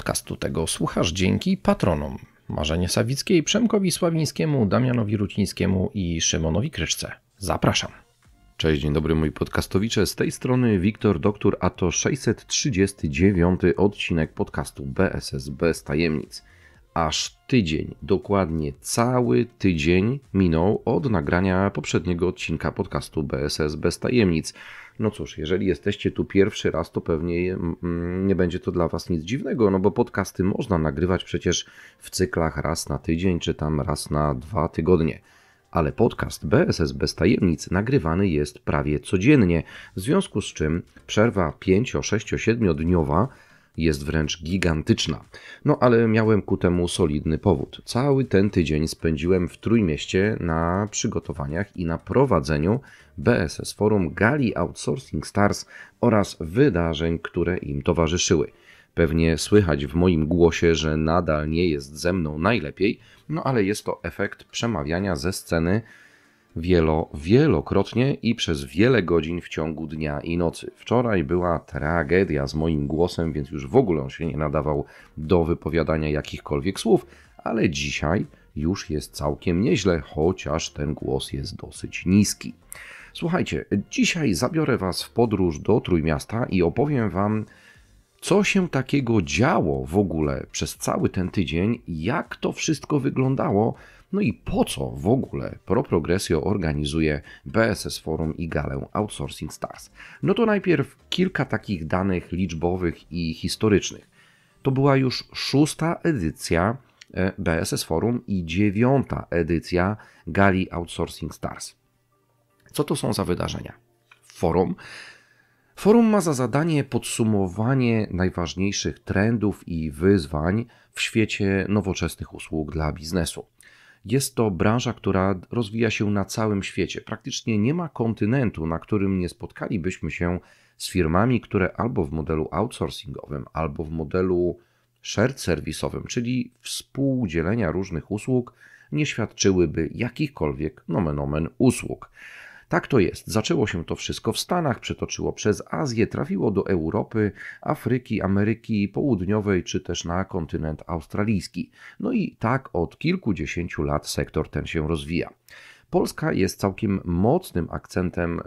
Podcastu tego słuchasz dzięki patronom Marzenie Sawickiej, Przemkowi Sławińskiemu, Damianowi Rucińskiemu i Szymonowi Kryszce. Zapraszam. Cześć, dzień dobry moi podcastowicze. Z tej strony Wiktor Doktor, a to 639 odcinek podcastu BSS bez tajemnic. Aż tydzień, dokładnie cały tydzień minął od nagrania poprzedniego odcinka podcastu BSS bez tajemnic. No cóż, jeżeli jesteście tu pierwszy raz, to pewnie nie będzie to dla Was nic dziwnego, no bo podcasty można nagrywać przecież w cyklach raz na tydzień, czy tam raz na dwa tygodnie. Ale podcast BSS bez tajemnic nagrywany jest prawie codziennie, w związku z czym przerwa 5, 6, 7 dniowa jest wręcz gigantyczna. No ale miałem ku temu solidny powód. Cały ten tydzień spędziłem w Trójmieście na przygotowaniach i na prowadzeniu BSS Forum Gali Outsourcing Stars oraz wydarzeń, które im towarzyszyły. Pewnie słychać w moim głosie, że nadal nie jest ze mną najlepiej, no ale jest to efekt przemawiania ze sceny wielo, wielokrotnie i przez wiele godzin w ciągu dnia i nocy. Wczoraj była tragedia z moim głosem, więc już w ogóle on się nie nadawał do wypowiadania jakichkolwiek słów, ale dzisiaj już jest całkiem nieźle, chociaż ten głos jest dosyć niski. Słuchajcie, dzisiaj zabiorę Was w podróż do Trójmiasta i opowiem Wam, co się takiego działo w ogóle przez cały ten tydzień, jak to wszystko wyglądało no i po co w ogóle proprogressio organizuje BSS Forum i galę Outsourcing Stars? No to najpierw kilka takich danych liczbowych i historycznych. To była już szósta edycja e, BSS Forum i dziewiąta edycja gali Outsourcing Stars. Co to są za wydarzenia? Forum. Forum ma za zadanie podsumowanie najważniejszych trendów i wyzwań w świecie nowoczesnych usług dla biznesu. Jest to branża, która rozwija się na całym świecie. Praktycznie nie ma kontynentu, na którym nie spotkalibyśmy się z firmami, które albo w modelu outsourcingowym, albo w modelu shared serwisowym, czyli współdzielenia różnych usług, nie świadczyłyby jakichkolwiek nomen omen usług. Tak to jest. Zaczęło się to wszystko w Stanach, przetoczyło przez Azję, trafiło do Europy, Afryki, Ameryki Południowej czy też na kontynent australijski. No i tak od kilkudziesięciu lat sektor ten się rozwija. Polska jest całkiem mocnym akcentem e,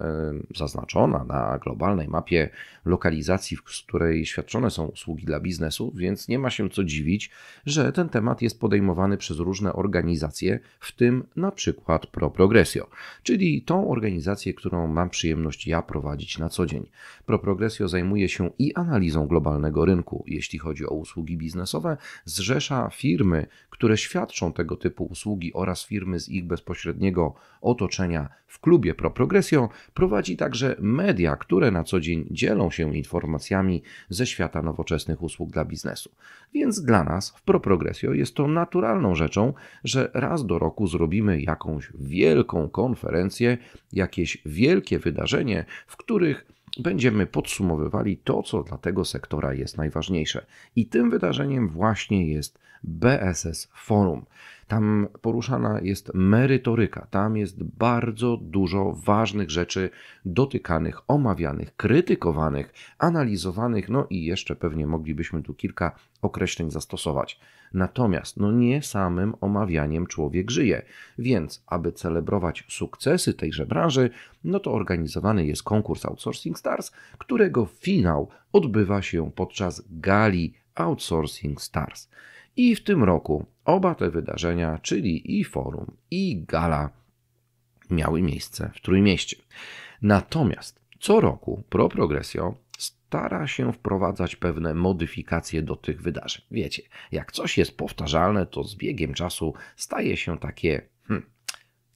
zaznaczona na globalnej mapie lokalizacji, w której świadczone są usługi dla biznesu, więc nie ma się co dziwić, że ten temat jest podejmowany przez różne organizacje, w tym na przykład Pro Progressio, czyli tą organizację, którą mam przyjemność ja prowadzić na co dzień. Pro Progressio zajmuje się i analizą globalnego rynku, jeśli chodzi o usługi biznesowe, zrzesza firmy, które świadczą tego typu usługi oraz firmy z ich bezpośredniego otoczenia w klubie Pro Progresio, prowadzi także media, które na co dzień dzielą się informacjami ze świata nowoczesnych usług dla biznesu. Więc dla nas w Pro Progresio jest to naturalną rzeczą, że raz do roku zrobimy jakąś wielką konferencję, jakieś wielkie wydarzenie, w których będziemy podsumowywali to, co dla tego sektora jest najważniejsze. I tym wydarzeniem właśnie jest BSS Forum. Tam poruszana jest merytoryka, tam jest bardzo dużo ważnych rzeczy dotykanych, omawianych, krytykowanych, analizowanych, no i jeszcze pewnie moglibyśmy tu kilka określeń zastosować. Natomiast no nie samym omawianiem człowiek żyje, więc aby celebrować sukcesy tejże branży, no to organizowany jest konkurs Outsourcing Stars, którego finał odbywa się podczas gali Outsourcing Stars. I w tym roku oba te wydarzenia, czyli i forum, i gala, miały miejsce w Trójmieście. Natomiast co roku Pro Progressio stara się wprowadzać pewne modyfikacje do tych wydarzeń. Wiecie, jak coś jest powtarzalne, to z biegiem czasu staje się takie hmm,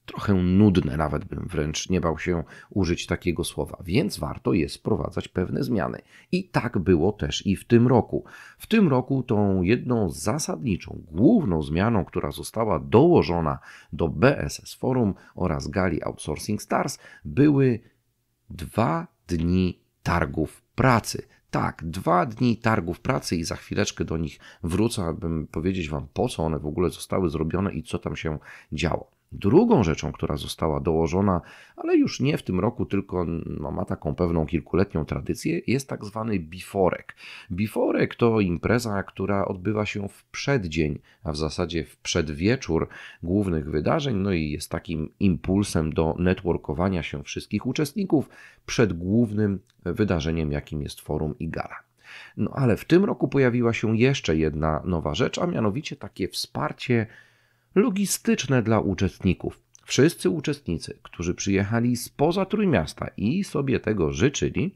trochę nudne, nawet bym wręcz nie bał się użyć takiego słowa, więc warto jest wprowadzać pewne zmiany. I tak było też i w tym roku. W tym roku tą jedną zasadniczą, główną zmianą, która została dołożona do BSS Forum oraz gali Outsourcing Stars, były dwa dni targów pracy. Tak, dwa dni targów pracy i za chwileczkę do nich wrócę, abym powiedzieć Wam, po co one w ogóle zostały zrobione i co tam się działo. Drugą rzeczą, która została dołożona, ale już nie w tym roku, tylko no, ma taką pewną kilkuletnią tradycję, jest tak zwany biforek. Biforek to impreza, która odbywa się w przeddzień, a w zasadzie w przedwieczór głównych wydarzeń, no i jest takim impulsem do networkowania się wszystkich uczestników przed głównym wydarzeniem, jakim jest forum Igara. No ale w tym roku pojawiła się jeszcze jedna nowa rzecz, a mianowicie takie wsparcie logistyczne dla uczestników. Wszyscy uczestnicy, którzy przyjechali spoza Trójmiasta i sobie tego życzyli,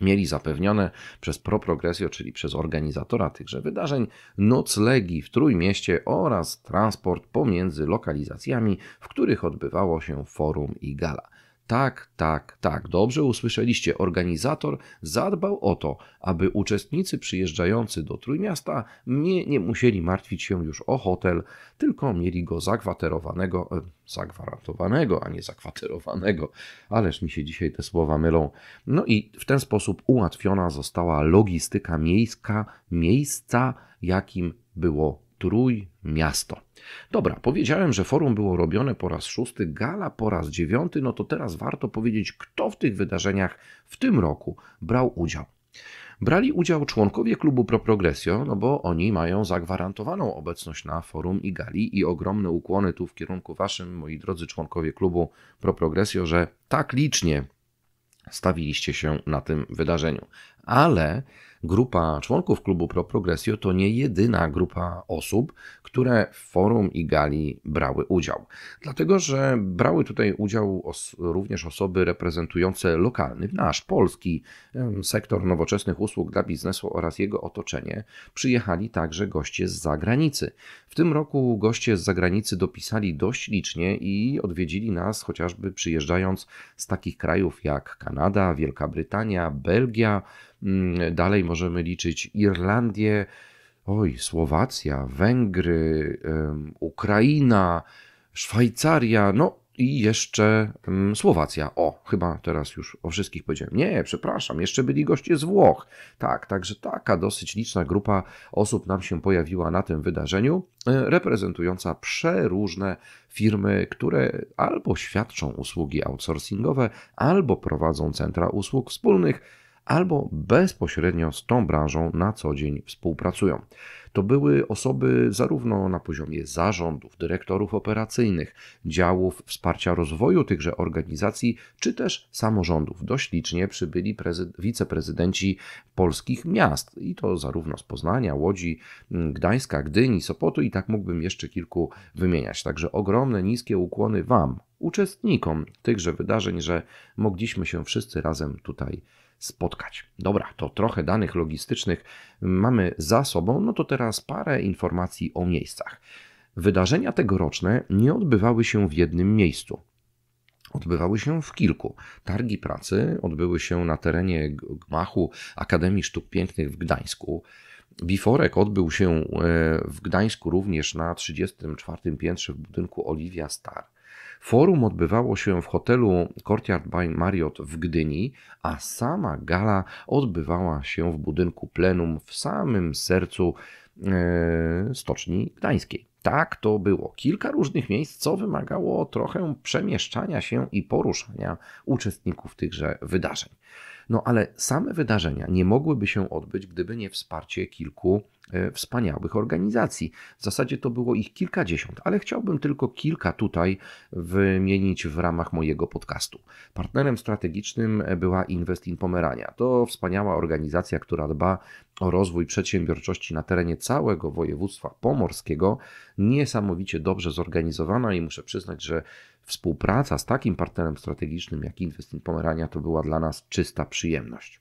mieli zapewnione przez Pro Progressio, czyli przez organizatora tychże wydarzeń, noclegi w Trójmieście oraz transport pomiędzy lokalizacjami, w których odbywało się forum i gala. Tak, tak, tak, dobrze usłyszeliście. Organizator zadbał o to, aby uczestnicy przyjeżdżający do Trójmiasta nie, nie musieli martwić się już o hotel, tylko mieli go zakwaterowanego, e, zagwarantowanego, a nie zakwaterowanego. Ależ mi się dzisiaj te słowa mylą. No i w ten sposób ułatwiona została logistyka miejska, miejsca, jakim było Trój miasto. Dobra, powiedziałem, że forum było robione po raz szósty, gala po raz dziewiąty, no to teraz warto powiedzieć, kto w tych wydarzeniach w tym roku brał udział. Brali udział członkowie klubu Pro Progressio, no bo oni mają zagwarantowaną obecność na forum i gali i ogromne ukłony tu w kierunku waszym, moi drodzy członkowie klubu Pro Progressio, że tak licznie stawiliście się na tym wydarzeniu. Ale grupa członków klubu Pro Progressio to nie jedyna grupa osób, które w forum i gali brały udział. Dlatego, że brały tutaj udział os również osoby reprezentujące lokalny, nasz polski sektor nowoczesnych usług dla biznesu oraz jego otoczenie. Przyjechali także goście z zagranicy. W tym roku goście z zagranicy dopisali dość licznie i odwiedzili nas chociażby przyjeżdżając z takich krajów jak Kanada, Wielka Brytania, Belgia, mm, dalej możemy liczyć Irlandię, oj, Słowacja, Węgry, Ukraina, Szwajcaria, no i jeszcze Słowacja. O, chyba teraz już o wszystkich powiedziałem. Nie, przepraszam, jeszcze byli goście z Włoch. Tak, także taka dosyć liczna grupa osób nam się pojawiła na tym wydarzeniu, e, reprezentująca przeróżne firmy, które albo świadczą usługi outsourcingowe, albo prowadzą centra usług wspólnych albo bezpośrednio z tą branżą na co dzień współpracują. To były osoby zarówno na poziomie zarządów, dyrektorów operacyjnych, działów wsparcia rozwoju tychże organizacji, czy też samorządów. Dość licznie przybyli wiceprezydenci polskich miast i to zarówno z Poznania, Łodzi, mm, Gdańska, Gdyni, Sopotu i tak mógłbym jeszcze kilku wymieniać. Także ogromne, niskie ukłony Wam, uczestnikom tychże wydarzeń, że mogliśmy się wszyscy razem tutaj spotkać. Dobra, to trochę danych logistycznych mamy za sobą, no to teraz parę informacji o miejscach. Wydarzenia tegoroczne nie odbywały się w jednym miejscu. Odbywały się w kilku. Targi pracy odbyły się na terenie gmachu Akademii Sztuk Pięknych w Gdańsku. Biforek odbył się e, w Gdańsku również na 34 piętrze w budynku Oliwia Star. Forum odbywało się w hotelu Courtyard by Marriott w Gdyni, a sama gala odbywała się w budynku plenum w samym sercu e, Stoczni Gdańskiej. Tak to było. Kilka różnych miejsc, co wymagało trochę przemieszczania się i poruszania uczestników tychże wydarzeń. No ale same wydarzenia nie mogłyby się odbyć, gdyby nie wsparcie kilku E, wspaniałych organizacji. W zasadzie to było ich kilkadziesiąt, ale chciałbym tylko kilka tutaj wymienić w ramach mojego podcastu. Partnerem strategicznym e, była Invest in Pomerania. To wspaniała organizacja, która dba o rozwój przedsiębiorczości na terenie całego województwa pomorskiego. Niesamowicie dobrze zorganizowana i muszę przyznać, że współpraca z takim partnerem strategicznym jak Invest in Pomerania to była dla nas czysta przyjemność.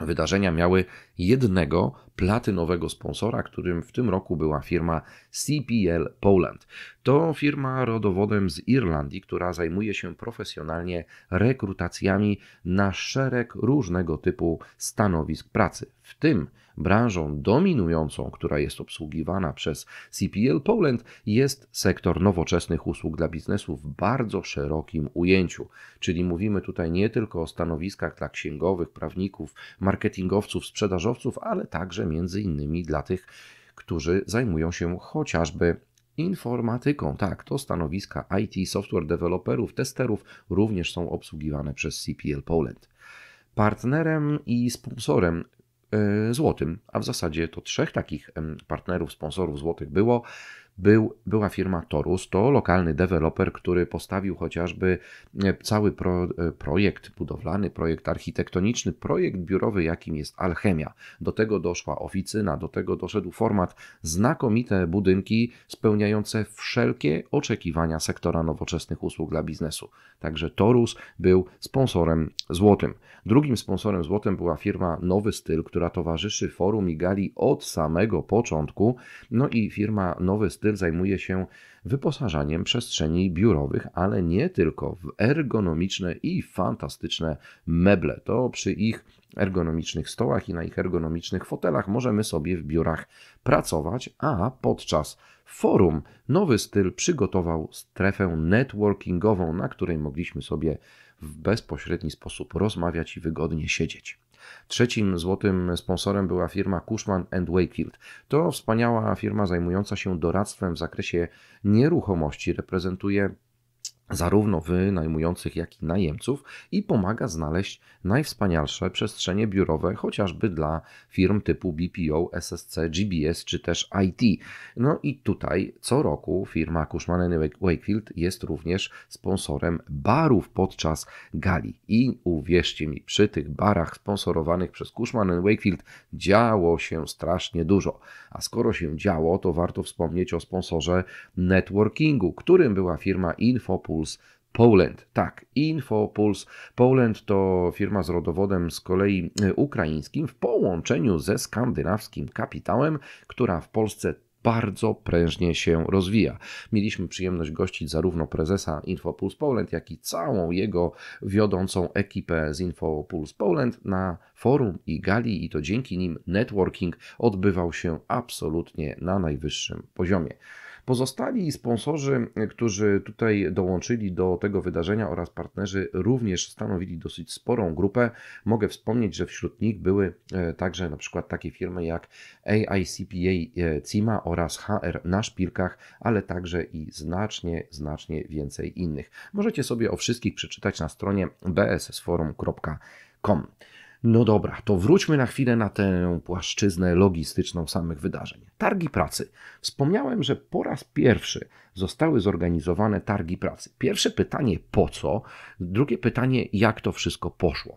Wydarzenia miały jednego platynowego sponsora, którym w tym roku była firma CPL Poland. To firma rodowodem z Irlandii, która zajmuje się profesjonalnie rekrutacjami na szereg różnego typu stanowisk pracy, w tym branżą dominującą, która jest obsługiwana przez CPL Poland, jest sektor nowoczesnych usług dla biznesu w bardzo szerokim ujęciu. Czyli mówimy tutaj nie tylko o stanowiskach dla księgowych, prawników, marketingowców, sprzedażowców, ale także między innymi dla tych, którzy zajmują się chociażby informatyką. Tak, to stanowiska IT, software developerów, testerów również są obsługiwane przez CPL Poland. Partnerem i sponsorem e, złotym, a w zasadzie to trzech takich partnerów, sponsorów złotych było był, była firma Torus, to lokalny deweloper, który postawił chociażby e, cały pro, e, projekt budowlany, projekt architektoniczny, projekt biurowy, jakim jest Alchemia. Do tego doszła oficyna, do tego doszedł format, znakomite budynki spełniające wszelkie oczekiwania sektora nowoczesnych usług dla biznesu. Także Torus był sponsorem złotym. Drugim sponsorem złotym była firma Nowy Styl, która towarzyszy forum i gali od samego początku. No i firma Nowy Styl zajmuje się wyposażaniem przestrzeni biurowych, ale nie tylko w ergonomiczne i fantastyczne meble. To przy ich ergonomicznych stołach i na ich ergonomicznych fotelach możemy sobie w biurach pracować, a podczas forum nowy styl przygotował strefę networkingową, na której mogliśmy sobie w bezpośredni sposób rozmawiać i wygodnie siedzieć. Trzecim złotym sponsorem była firma Cushman Wakefield. To wspaniała firma zajmująca się doradztwem w zakresie nieruchomości. Reprezentuje zarówno wynajmujących, jak i najemców i pomaga znaleźć najwspanialsze przestrzenie biurowe, chociażby dla firm typu BPO, SSC, GBS czy też IT. No i tutaj co roku firma Cushman Wakefield jest również sponsorem barów podczas gali. I uwierzcie mi, przy tych barach sponsorowanych przez Cushman Wakefield działo się strasznie dużo. A skoro się działo, to warto wspomnieć o sponsorze networkingu, którym była firma Info Infopuls Poland. Tak, Infopuls Poland to firma z rodowodem z kolei e, ukraińskim w połączeniu ze skandynawskim kapitałem, która w Polsce bardzo prężnie się rozwija. Mieliśmy przyjemność gościć zarówno prezesa Infopuls Poland, jak i całą jego wiodącą ekipę z Infopuls Poland na forum i gali i to dzięki nim networking odbywał się absolutnie na najwyższym poziomie. Pozostali sponsorzy, którzy tutaj dołączyli do tego wydarzenia oraz partnerzy również stanowili dosyć sporą grupę. Mogę wspomnieć, że wśród nich były e, także na przykład takie firmy jak AICPA e, CIMA oraz HR na szpilkach, ale także i znacznie, znacznie więcej innych. Możecie sobie o wszystkich przeczytać na stronie bsforum.com. No dobra, to wróćmy na chwilę na tę płaszczyznę logistyczną samych wydarzeń. Targi pracy. Wspomniałem, że po raz pierwszy zostały zorganizowane targi pracy. Pierwsze pytanie po co, drugie pytanie jak to wszystko poszło.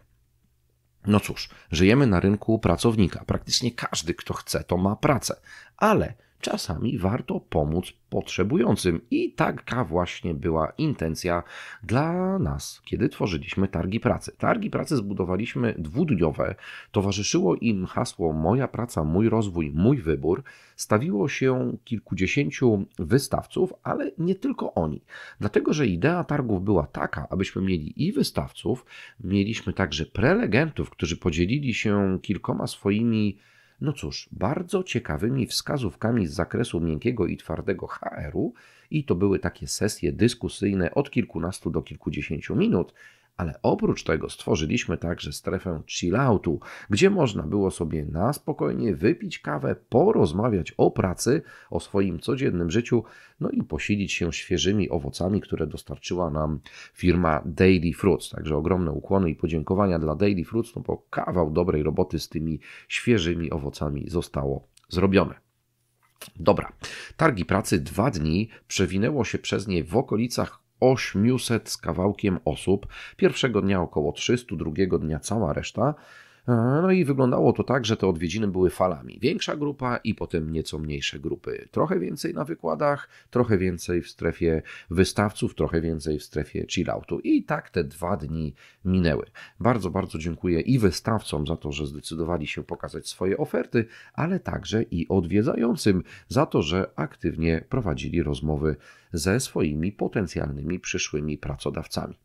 No cóż, żyjemy na rynku pracownika. Praktycznie każdy, kto chce, to ma pracę. Ale czasami warto pomóc potrzebującym. I taka właśnie była intencja dla nas, kiedy tworzyliśmy targi pracy. Targi pracy zbudowaliśmy dwudniowe. Towarzyszyło im hasło Moja praca, mój rozwój, mój wybór. Stawiło się kilkudziesięciu wystawców, ale nie tylko oni. Dlatego, że idea targów była taka, abyśmy mieli i wystawców, mieliśmy także prelegentów, którzy podzielili się kilkoma swoimi no cóż, bardzo ciekawymi wskazówkami z zakresu miękkiego i twardego HR-u, i to były takie sesje dyskusyjne od kilkunastu do kilkudziesięciu minut, ale oprócz tego stworzyliśmy także strefę chilloutu, gdzie można było sobie na spokojnie wypić kawę, porozmawiać o pracy, o swoim codziennym życiu, no i posilić się świeżymi owocami, które dostarczyła nam firma Daily Fruits. Także ogromne ukłony i podziękowania dla Daily Fruits, no bo kawał dobrej roboty z tymi świeżymi owocami zostało zrobione. Dobra, targi pracy dwa dni przewinęło się przez nie w okolicach 800 z kawałkiem osób. Pierwszego dnia około 300, drugiego dnia cała reszta. E, no i wyglądało to tak, że te odwiedziny były falami. Większa grupa i potem nieco mniejsze grupy. Trochę więcej na wykładach, trochę więcej w strefie wystawców, trochę więcej w strefie chilloutu. I tak te dwa dni minęły. Bardzo, bardzo dziękuję i wystawcom za to, że zdecydowali się pokazać swoje oferty, ale także i odwiedzającym za to, że aktywnie prowadzili rozmowy ze swoimi potencjalnymi przyszłymi pracodawcami.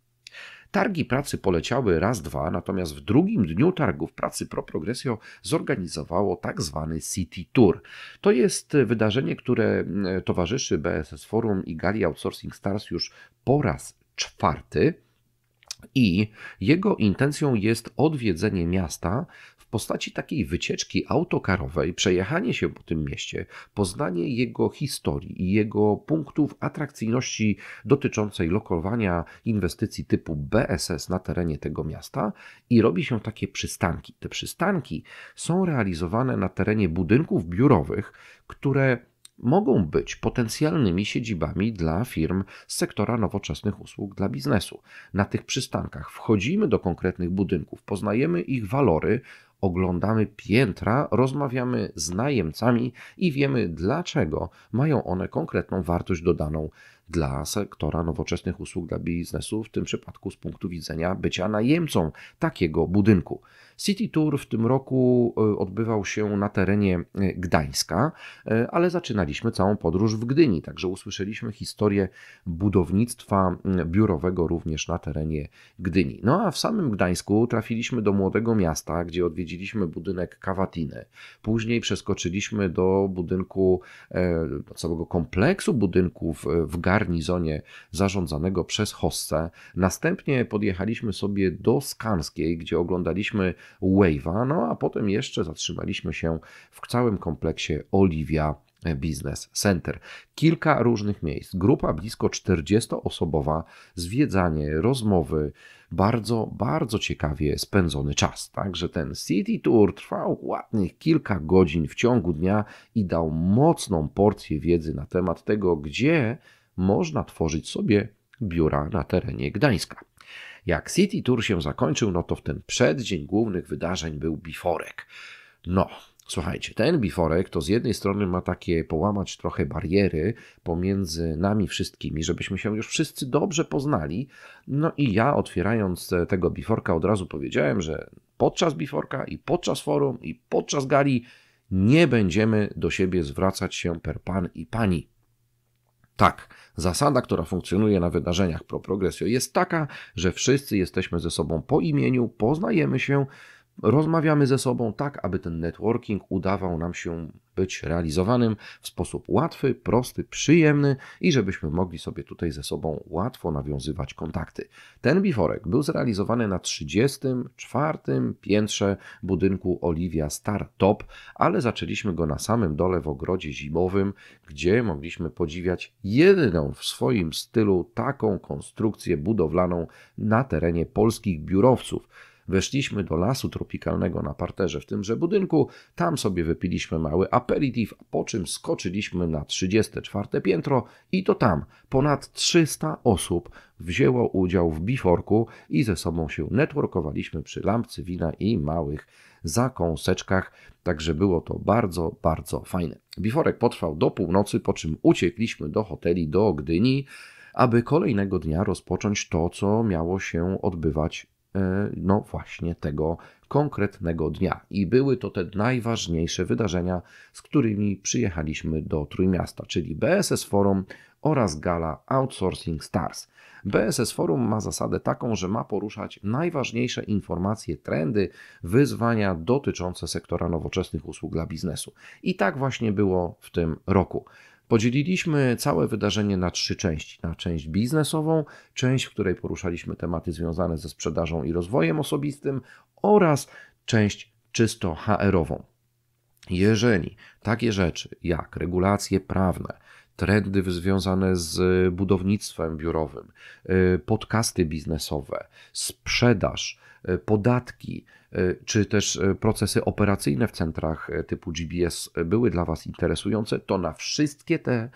Targi pracy poleciały raz, dwa, natomiast w drugim dniu targów pracy Pro Progressio zorganizowało tak zwany City Tour. To jest wydarzenie, które mm, towarzyszy BSS Forum i Gali Outsourcing Stars już po raz czwarty. I jego intencją jest odwiedzenie miasta postaci takiej wycieczki autokarowej, przejechanie się po tym mieście, poznanie jego historii i jego punktów atrakcyjności dotyczącej lokowania inwestycji typu BSS na terenie tego miasta i robi się takie przystanki. Te przystanki są realizowane na terenie budynków biurowych, które mogą być potencjalnymi siedzibami dla firm z sektora nowoczesnych usług dla biznesu. Na tych przystankach wchodzimy do konkretnych budynków, poznajemy ich walory, oglądamy piętra, rozmawiamy z najemcami i wiemy, dlaczego mają one konkretną wartość dodaną dla sektora nowoczesnych usług dla biznesu, w tym przypadku z punktu widzenia bycia najemcą takiego budynku. City Tour w tym roku e, odbywał się na terenie e, Gdańska, e, ale zaczynaliśmy całą podróż w Gdyni, także usłyszeliśmy historię budownictwa biurowego również na terenie Gdyni. No a w samym Gdańsku trafiliśmy do młodego miasta, gdzie odwiedziliśmy budynek Kawatiny. Później przeskoczyliśmy do budynku, do całego kompleksu budynków w garnizonie zarządzanego przez Hossę. Następnie podjechaliśmy sobie do Skanskiej, gdzie oglądaliśmy Wave'a, no a potem jeszcze zatrzymaliśmy się w całym kompleksie Olivia Business Center. Kilka różnych miejsc, grupa blisko 40-osobowa, zwiedzanie, rozmowy, bardzo, bardzo ciekawie spędzony czas. Także ten City Tour trwał ładnych kilka godzin w ciągu dnia i dał mocną porcję wiedzy na temat tego, gdzie można tworzyć sobie biura na terenie Gdańska. Jak City Tour się zakończył, no to w ten przeddzień głównych wydarzeń był biforek. No, Słuchajcie, ten biforek to z jednej strony ma takie połamać trochę bariery pomiędzy nami wszystkimi, żebyśmy się już wszyscy dobrze poznali. No i ja otwierając tego biforka od razu powiedziałem, że podczas biforka i podczas forum i podczas gali nie będziemy do siebie zwracać się per pan i pani. Tak, zasada, która funkcjonuje na wydarzeniach pro progresio jest taka, że wszyscy jesteśmy ze sobą po imieniu, poznajemy się, Rozmawiamy ze sobą tak, aby ten networking udawał nam się być realizowanym w sposób łatwy, prosty, przyjemny i żebyśmy mogli sobie tutaj ze sobą łatwo nawiązywać kontakty. Ten biforek był zrealizowany na 34 piętrze budynku Olivia Startop, ale zaczęliśmy go na samym dole w ogrodzie zimowym, gdzie mogliśmy podziwiać jedyną w swoim stylu taką konstrukcję budowlaną na terenie polskich biurowców. Weszliśmy do lasu tropikalnego na parterze w tymże budynku, tam sobie wypiliśmy mały aperitif, po czym skoczyliśmy na 34 piętro i to tam ponad 300 osób wzięło udział w biforku i ze sobą się networkowaliśmy przy lampce wina i małych zakąseczkach, także było to bardzo, bardzo fajne. Biforek potrwał do północy, po czym uciekliśmy do hoteli do Gdyni, aby kolejnego dnia rozpocząć to, co miało się odbywać E, no właśnie tego konkretnego dnia. I były to te najważniejsze wydarzenia, z którymi przyjechaliśmy do Trójmiasta, czyli BSS Forum oraz gala Outsourcing Stars. BSS Forum ma zasadę taką, że ma poruszać najważniejsze informacje, trendy, wyzwania dotyczące sektora nowoczesnych usług dla biznesu. I tak właśnie było w tym roku. Podzieliliśmy całe wydarzenie na trzy części: na część biznesową, część, w której poruszaliśmy tematy związane ze sprzedażą i rozwojem osobistym, oraz część czysto HR-ową. Jeżeli takie rzeczy jak regulacje prawne, trendy związane z budownictwem biurowym, y, podcasty biznesowe, sprzedaż, y, podatki, E, czy też e, procesy operacyjne w centrach e, typu GBS były dla Was interesujące, to na wszystkie te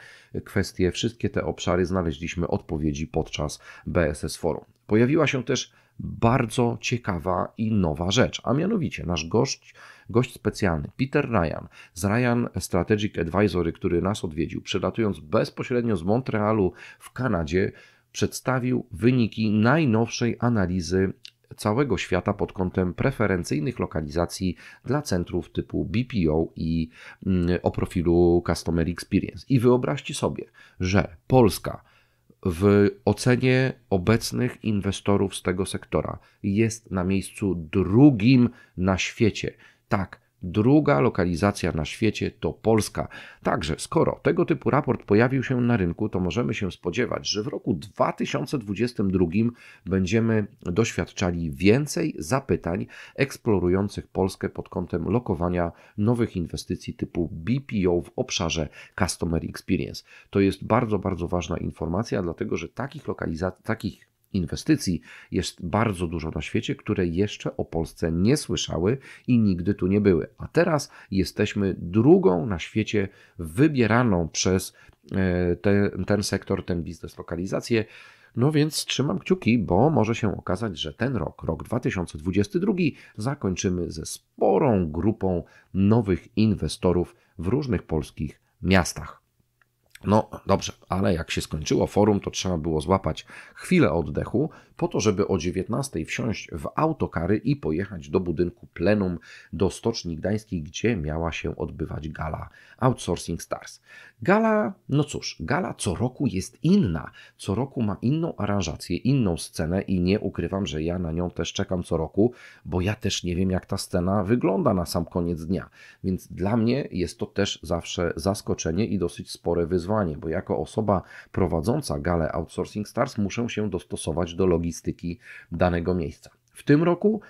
kwestie, wszystkie te obszary znaleźliśmy odpowiedzi podczas BSS Forum. Pojawiła się też bardzo ciekawa i nowa rzecz, a mianowicie nasz gość, gość specjalny Peter Ryan z Ryan Strategic Advisory, który nas odwiedził, przylatując bezpośrednio z Montrealu w Kanadzie, przedstawił wyniki najnowszej analizy całego świata pod kątem preferencyjnych lokalizacji dla centrów typu BPO i mm, o profilu Customer Experience. I wyobraźcie sobie, że Polska w ocenie obecnych inwestorów z tego sektora jest na miejscu drugim na świecie. Tak, Druga lokalizacja na świecie to Polska. Także skoro tego typu raport pojawił się na rynku, to możemy się spodziewać, że w roku 2022 będziemy doświadczali więcej zapytań eksplorujących Polskę pod kątem lokowania nowych inwestycji typu BPO w obszarze Customer Experience. To jest bardzo, bardzo ważna informacja, dlatego że takich lokalizacji, takich inwestycji jest bardzo dużo na świecie, które jeszcze o Polsce nie słyszały i nigdy tu nie były. A teraz jesteśmy drugą na świecie wybieraną przez e, ten sektor, ten biznes, lokalizację. No więc trzymam kciuki, bo może się okazać, że ten rok, rok 2022, zakończymy ze sporą grupą nowych inwestorów w różnych polskich miastach. No dobrze, ale jak się skończyło forum, to trzeba było złapać chwilę oddechu po to, żeby o 19 wsiąść w autokary i pojechać do budynku plenum do Stoczni Gdańskiej, gdzie miała się odbywać gala Outsourcing Stars. Gala, no cóż, gala co roku jest inna. Co roku ma inną aranżację, inną scenę i nie ukrywam, że ja na nią też czekam co roku, bo ja też nie wiem jak ta scena wygląda na sam koniec dnia. Więc dla mnie jest to też zawsze zaskoczenie i dosyć spore wyzwanie wyzwanie, bo jako osoba prowadząca galę Outsourcing Stars muszę się dostosować do logistyki danego miejsca. W tym roku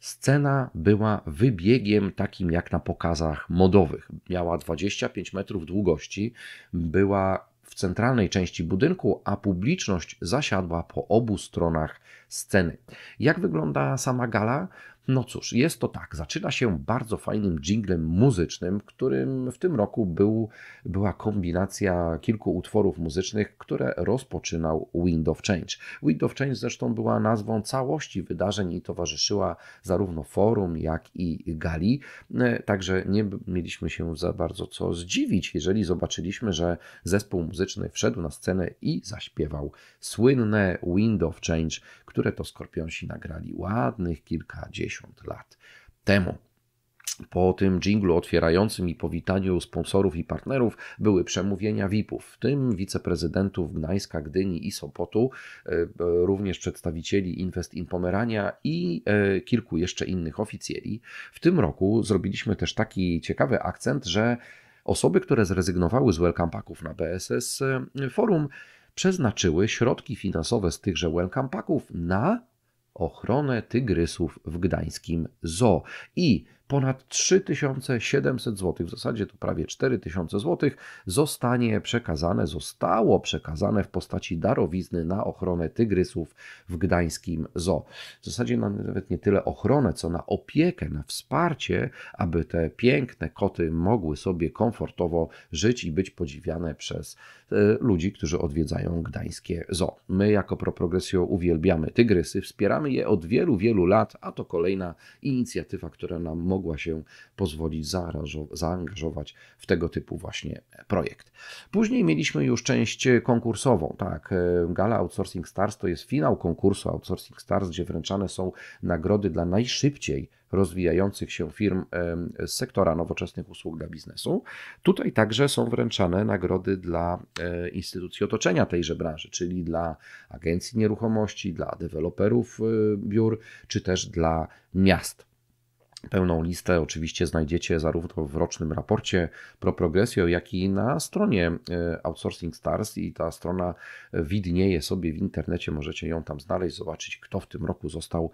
Scena była wybiegiem takim jak na pokazach modowych. Miała 25 metrów długości, była w centralnej części budynku, a publiczność zasiadła po obu stronach sceny. Jak wygląda sama gala? No cóż, jest to tak. Zaczyna się bardzo fajnym jinglem muzycznym, w którym w tym roku był, była kombinacja kilku utworów muzycznych, które rozpoczynał Wind of Change. Wind of Change zresztą była nazwą całości wydarzeń i towarzyszyła zarówno forum, jak i gali. E, także nie mieliśmy się za bardzo co zdziwić, jeżeli zobaczyliśmy, że zespół muzyczny wszedł na scenę i zaśpiewał słynne Wind of Change, które to skorpionsi nagrali ładnych kilkadziesiąt lat temu. Po tym dżinglu otwierającym i powitaniu sponsorów i partnerów były przemówienia VIP-ów, w tym wiceprezydentów Gdańska, Gdyni i Sopotu, e, również przedstawicieli Invest in Pomerania i e, kilku jeszcze innych oficjeli. W tym roku zrobiliśmy też taki ciekawy akcent, że osoby, które zrezygnowały z welcome packów na BSS e, Forum, przeznaczyły środki finansowe z tychże welcome packów na ochronę tygrysów w gdańskim zoo. I ponad 3700 zł, w zasadzie to prawie 4000 zł, zostanie przekazane, zostało przekazane w postaci darowizny na ochronę tygrysów w gdańskim zoo. W zasadzie nawet nie tyle ochronę, co na opiekę, na wsparcie, aby te piękne koty mogły sobie komfortowo żyć i być podziwiane przez e, ludzi, którzy odwiedzają gdańskie zoo. My jako ProProgresjo uwielbiamy tygrysy, wspieramy je od wielu, wielu lat, a to kolejna inicjatywa, która nam mogła mogła się pozwolić zaangażować w tego typu właśnie projekt. Później mieliśmy już część konkursową. Tak, e, gala Outsourcing Stars to jest finał konkursu Outsourcing Stars, gdzie wręczane są nagrody dla najszybciej rozwijających się firm z sektora nowoczesnych usług dla biznesu. Tutaj także są wręczane nagrody dla e, instytucji otoczenia tejże branży, czyli dla agencji nieruchomości, dla deweloperów e, biur, czy też dla miast. Pełną listę oczywiście znajdziecie zarówno w rocznym raporcie Pro Progressio, jak i na stronie e, Outsourcing Stars i ta strona widnieje sobie w internecie, możecie ją tam znaleźć, zobaczyć kto w tym roku został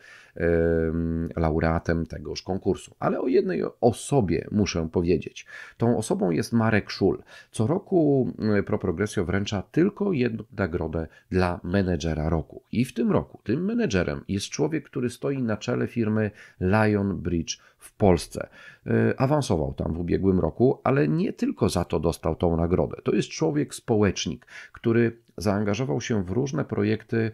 laureatem tegoż konkursu. Ale o jednej osobie muszę powiedzieć. Tą osobą jest Marek Szul. Co roku e, Pro Progressio wręcza tylko jedną nagrodę dla menedżera roku. I w tym roku tym menedżerem jest człowiek, który stoi na czele firmy Lion Bridge w Polsce. Y, awansował tam w ubiegłym roku, ale nie tylko za to dostał tą nagrodę. To jest człowiek społecznik, który zaangażował się w różne projekty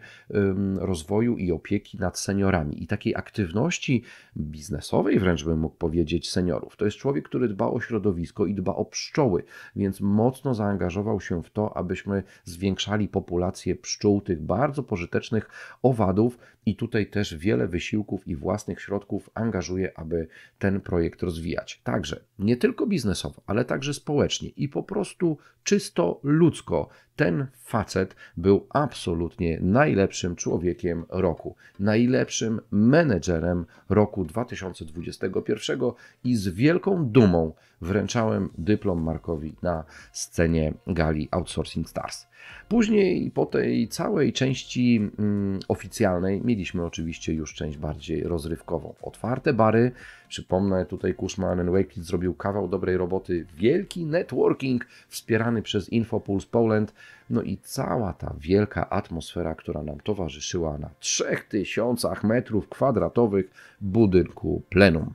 rozwoju i opieki nad seniorami i takiej aktywności biznesowej wręcz bym mógł powiedzieć seniorów. To jest człowiek, który dba o środowisko i dba o pszczoły, więc mocno zaangażował się w to, abyśmy zwiększali populację pszczół, tych bardzo pożytecznych owadów i tutaj też wiele wysiłków i własnych środków angażuje, aby ten projekt rozwijać. Także nie tylko biznesowo, ale także społecznie i po prostu czysto ludzko ten facet był absolutnie najlepszym człowiekiem roku, najlepszym menedżerem roku 2021 i z wielką dumą wręczałem dyplom Markowi na scenie gali Outsourcing Stars. Później po tej całej części mm, oficjalnej mieliśmy oczywiście już część bardziej rozrywkową. Otwarte bary, przypomnę tutaj Kuszman Wakefield zrobił kawał dobrej roboty, wielki networking wspierany przez Infopulse Poland, no i cała ta wielka atmosfera, która nam towarzyszyła na 3000 metrów kwadratowych budynku plenum.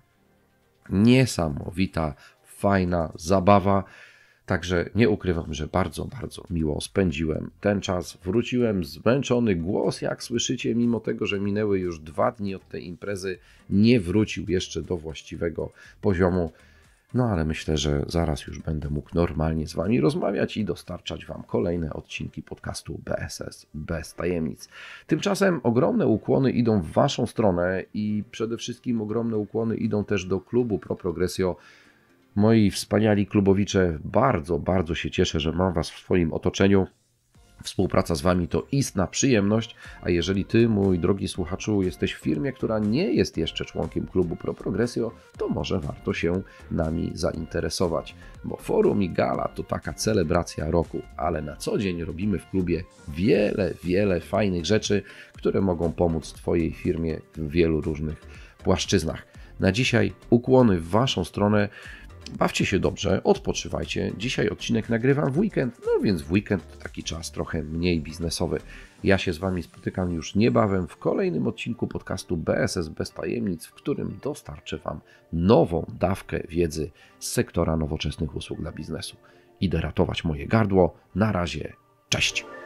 Niesamowita, fajna zabawa Także nie ukrywam, że bardzo, bardzo miło spędziłem ten czas. Wróciłem zmęczony. Głos, jak słyszycie, mimo tego, że minęły już dwa dni od tej imprezy, nie wrócił jeszcze do właściwego poziomu. No ale myślę, że zaraz już będę mógł normalnie z Wami rozmawiać i dostarczać Wam kolejne odcinki podcastu BSS bez tajemnic. Tymczasem ogromne ukłony idą w Waszą stronę i przede wszystkim ogromne ukłony idą też do klubu Pro Progressio Moi wspaniali klubowicze, bardzo, bardzo się cieszę, że mam Was w swoim otoczeniu. Współpraca z Wami to istna przyjemność, a jeżeli Ty, mój drogi słuchaczu, jesteś w firmie, która nie jest jeszcze członkiem klubu Pro Progressio, to może warto się nami zainteresować, bo forum i gala to taka celebracja roku, ale na co dzień robimy w klubie wiele, wiele fajnych rzeczy, które mogą pomóc Twojej firmie w wielu różnych płaszczyznach. Na dzisiaj ukłony w Waszą stronę. Bawcie się dobrze, odpoczywajcie. Dzisiaj odcinek nagrywam w weekend, no więc w weekend taki czas trochę mniej biznesowy. Ja się z Wami spotykam już niebawem w kolejnym odcinku podcastu BSS Bez Tajemnic, w którym dostarczę Wam nową dawkę wiedzy z sektora nowoczesnych usług dla biznesu. Idę ratować moje gardło. Na razie, cześć!